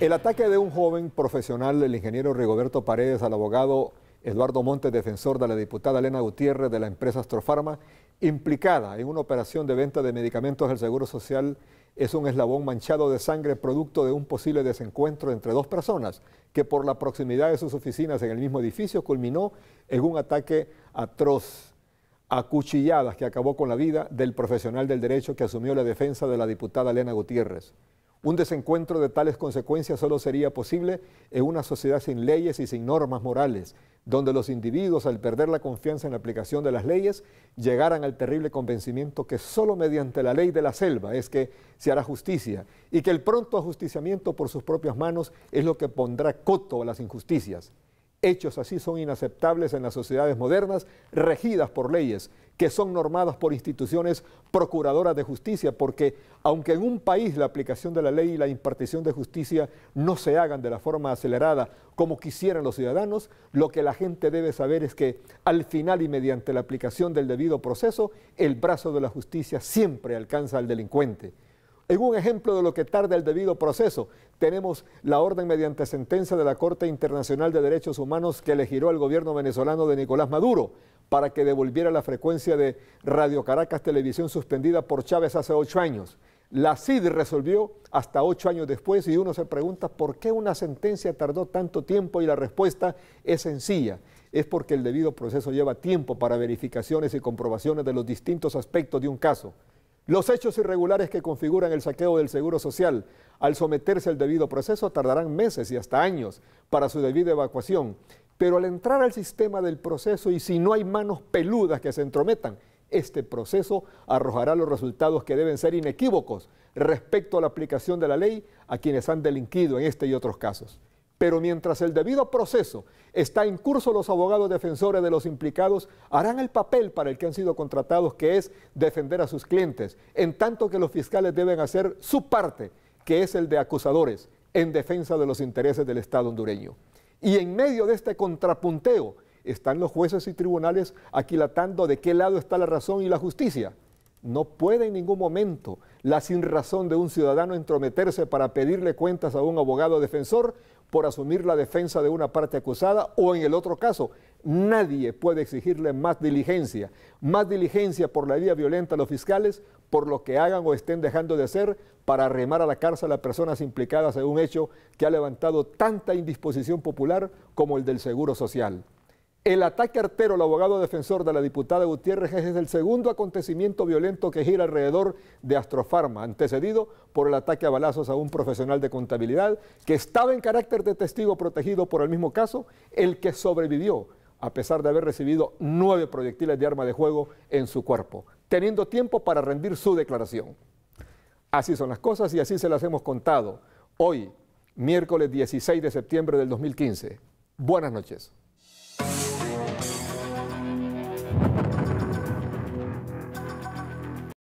El ataque de un joven profesional, el ingeniero Rigoberto Paredes, al abogado Eduardo Montes, defensor de la diputada Elena Gutiérrez de la empresa Astrofarma, implicada en una operación de venta de medicamentos del Seguro Social, es un eslabón manchado de sangre producto de un posible desencuentro entre dos personas que por la proximidad de sus oficinas en el mismo edificio culminó en un ataque atroz a cuchilladas que acabó con la vida del profesional del derecho que asumió la defensa de la diputada Elena Gutiérrez. Un desencuentro de tales consecuencias solo sería posible en una sociedad sin leyes y sin normas morales, donde los individuos, al perder la confianza en la aplicación de las leyes, llegaran al terrible convencimiento que solo mediante la ley de la selva es que se hará justicia y que el pronto ajusticiamiento por sus propias manos es lo que pondrá coto a las injusticias. Hechos así son inaceptables en las sociedades modernas, regidas por leyes, que son normadas por instituciones procuradoras de justicia, porque aunque en un país la aplicación de la ley y la impartición de justicia no se hagan de la forma acelerada como quisieran los ciudadanos, lo que la gente debe saber es que al final y mediante la aplicación del debido proceso, el brazo de la justicia siempre alcanza al delincuente. En un ejemplo de lo que tarda el debido proceso, tenemos la orden mediante sentencia de la Corte Internacional de Derechos Humanos que le giró al gobierno venezolano de Nicolás Maduro para que devolviera la frecuencia de Radio Caracas Televisión suspendida por Chávez hace ocho años. La CID resolvió hasta ocho años después y uno se pregunta por qué una sentencia tardó tanto tiempo y la respuesta es sencilla es porque el debido proceso lleva tiempo para verificaciones y comprobaciones de los distintos aspectos de un caso. Los hechos irregulares que configuran el saqueo del Seguro Social, al someterse al debido proceso, tardarán meses y hasta años para su debida evacuación. Pero al entrar al sistema del proceso y si no hay manos peludas que se entrometan, este proceso arrojará los resultados que deben ser inequívocos respecto a la aplicación de la ley a quienes han delinquido en este y otros casos. Pero mientras el debido proceso está en curso, los abogados defensores de los implicados harán el papel para el que han sido contratados, que es defender a sus clientes, en tanto que los fiscales deben hacer su parte, que es el de acusadores, en defensa de los intereses del Estado hondureño. Y en medio de este contrapunteo están los jueces y tribunales aquilatando de qué lado está la razón y la justicia. No puede en ningún momento la sinrazón de un ciudadano entrometerse para pedirle cuentas a un abogado defensor por asumir la defensa de una parte acusada o en el otro caso, nadie puede exigirle más diligencia, más diligencia por la vía violenta a los fiscales por lo que hagan o estén dejando de hacer para remar a la cárcel a personas implicadas en un hecho que ha levantado tanta indisposición popular como el del Seguro Social. El ataque artero al abogado defensor de la diputada Gutiérrez es el segundo acontecimiento violento que gira alrededor de Astrofarma, antecedido por el ataque a balazos a un profesional de contabilidad que estaba en carácter de testigo protegido por el mismo caso, el que sobrevivió a pesar de haber recibido nueve proyectiles de arma de juego en su cuerpo, teniendo tiempo para rendir su declaración. Así son las cosas y así se las hemos contado hoy, miércoles 16 de septiembre del 2015. Buenas noches.